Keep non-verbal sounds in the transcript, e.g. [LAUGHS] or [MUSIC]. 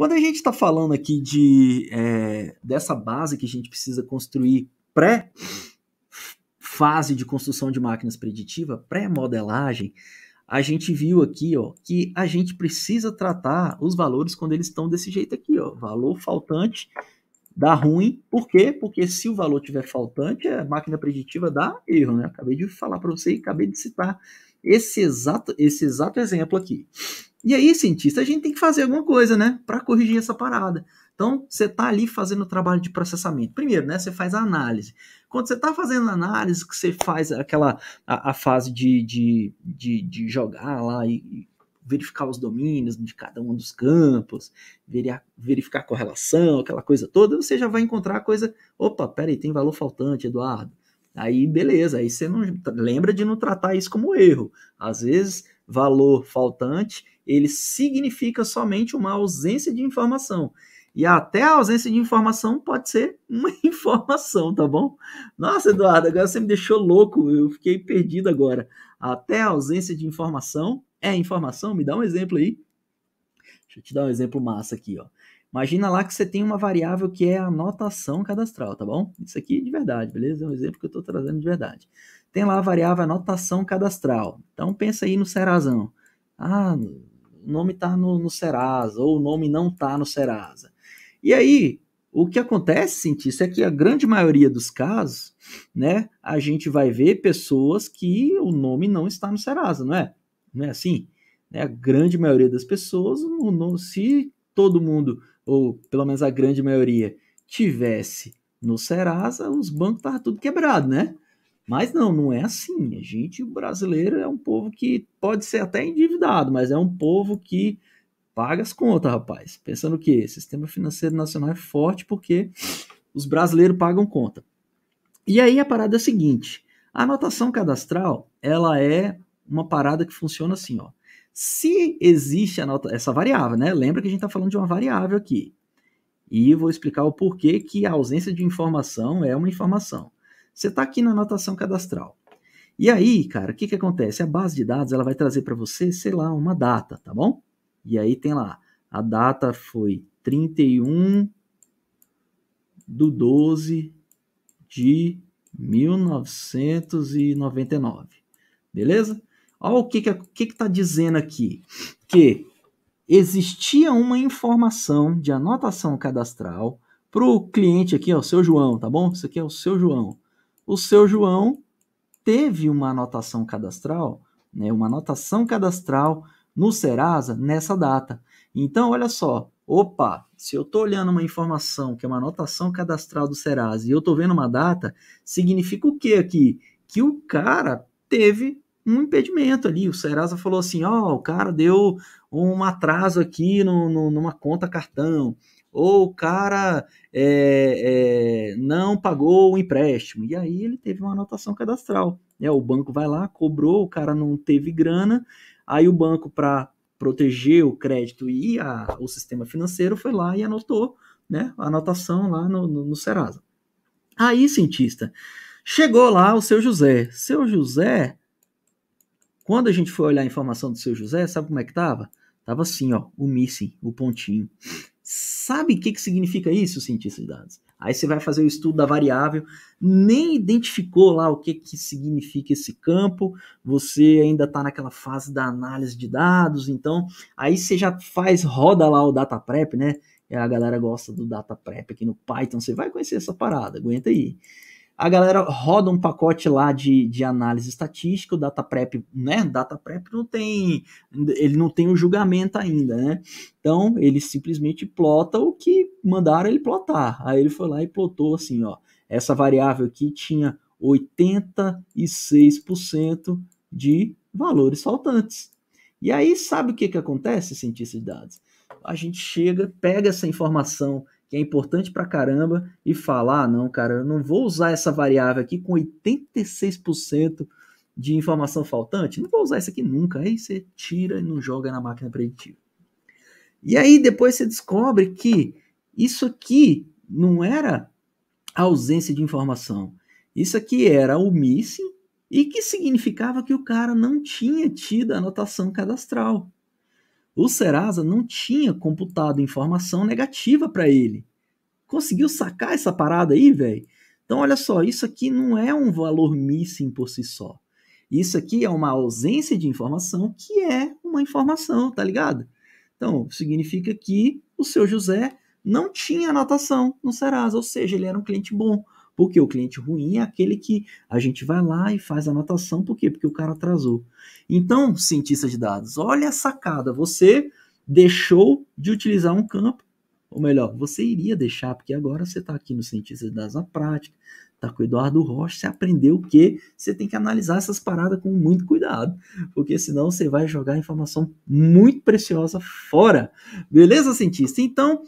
Quando a gente está falando aqui de é, dessa base que a gente precisa construir pré fase de construção de máquinas preditiva, pré-modelagem, a gente viu aqui ó, que a gente precisa tratar os valores quando eles estão desse jeito aqui, ó, valor faltante dá ruim. Por quê? Porque se o valor tiver faltante, a máquina preditiva dá erro, né? Acabei de falar para você e acabei de citar esse exato, esse exato exemplo aqui. E aí, cientista, a gente tem que fazer alguma coisa, né, para corrigir essa parada. Então, você está ali fazendo o trabalho de processamento. Primeiro, né, você faz a análise. Quando você está fazendo a análise, que você faz aquela a, a fase de, de, de, de, jogar lá e, e verificar os domínios de cada um dos campos, verificar a correlação, aquela coisa toda, você já vai encontrar coisa. Opa, peraí, tem valor faltante, Eduardo. Aí, beleza, aí você não lembra de não tratar isso como erro. Às vezes valor faltante, ele significa somente uma ausência de informação. E até a ausência de informação pode ser uma [LAUGHS] informação, tá bom? Nossa, Eduardo, agora você me deixou louco, eu fiquei perdido agora. Até a ausência de informação é informação? Me dá um exemplo aí. Deixa eu te dar um exemplo massa aqui, ó. Imagina lá que você tem uma variável que é a anotação cadastral, tá bom? Isso aqui é de verdade, beleza? É um exemplo que eu estou trazendo de verdade tem lá a variável anotação cadastral. Então pensa aí no Serasão. Ah, o nome está no, no Serasa, ou o nome não está no Serasa. E aí, o que acontece, cientista, é que a grande maioria dos casos, né, a gente vai ver pessoas que o nome não está no Serasa, não é? Não é assim? Né, a grande maioria das pessoas, se todo mundo, ou pelo menos a grande maioria, tivesse no Serasa, os bancos estavam tá tudo quebrado, né? Mas não, não é assim. A gente, o brasileiro, é um povo que pode ser até endividado, mas é um povo que paga as contas, rapaz. Pensando que o sistema financeiro nacional é forte porque os brasileiros pagam conta. E aí a parada é a seguinte: a anotação cadastral ela é uma parada que funciona assim, ó. Se existe nota, essa variável, né? Lembra que a gente está falando de uma variável aqui. E vou explicar o porquê que a ausência de informação é uma informação. Você está aqui na anotação cadastral. E aí, cara, o que, que acontece? A base de dados ela vai trazer para você, sei lá, uma data, tá bom? E aí tem lá, a data foi 31 do 12 de 1999. Beleza? Olha o que está que, que, que tá dizendo aqui. Que existia uma informação de anotação cadastral para o cliente aqui, ó, o seu João, tá bom? Isso aqui é o seu João o seu João teve uma anotação cadastral, né, uma anotação cadastral no Serasa nessa data. Então, olha só, opa, se eu estou olhando uma informação que é uma anotação cadastral do Serasa e eu estou vendo uma data, significa o que aqui? Que o cara teve um impedimento ali. O Serasa falou assim: ó, oh, o cara deu um atraso aqui no, no, numa conta cartão ou o cara é, é, não pagou o empréstimo. E aí ele teve uma anotação cadastral. É O banco vai lá, cobrou, o cara não teve grana, aí o banco, para proteger o crédito e a, o sistema financeiro, foi lá e anotou né, a anotação lá no, no, no Serasa. Aí, cientista, chegou lá o seu José. Seu José, quando a gente foi olhar a informação do seu José, sabe como é que tava? Tava assim, ó, o missing, o pontinho. Sabe o que, que significa isso, cientista de dados? Aí você vai fazer o estudo da variável, nem identificou lá o que, que significa esse campo, você ainda está naquela fase da análise de dados, então aí você já faz, roda lá o data prep, né? É, a galera gosta do data prep aqui no Python, você vai conhecer essa parada, aguenta aí a galera roda um pacote lá de, de análise estatística, o data prep, né? Data prep não tem, ele não tem o julgamento ainda, né? Então ele simplesmente plota o que mandaram ele plotar. Aí ele foi lá e plotou assim, ó, essa variável aqui tinha 86% de valores faltantes. E aí sabe o que que acontece, cientista de dados? A gente chega, pega essa informação que é importante pra caramba, e falar, ah, não, cara, eu não vou usar essa variável aqui com 86% de informação faltante, não vou usar isso aqui nunca. Aí você tira e não joga na máquina preditiva. E aí depois você descobre que isso aqui não era ausência de informação. Isso aqui era o missing e que significava que o cara não tinha tido a anotação cadastral. O Serasa não tinha computado informação negativa para ele. Conseguiu sacar essa parada aí, velho? Então, olha só, isso aqui não é um valor missing por si só. Isso aqui é uma ausência de informação que é uma informação, tá ligado? Então, significa que o seu José não tinha anotação no Serasa, ou seja, ele era um cliente bom porque o cliente ruim é aquele que a gente vai lá e faz a anotação, por quê? Porque o cara atrasou. Então, cientista de dados, olha a sacada, você deixou de utilizar um campo, ou melhor, você iria deixar, porque agora você está aqui no cientista de dados na prática, está com o Eduardo Rocha, você aprendeu o que você tem que analisar essas paradas com muito cuidado, porque senão você vai jogar informação muito preciosa fora. Beleza, cientista? Então,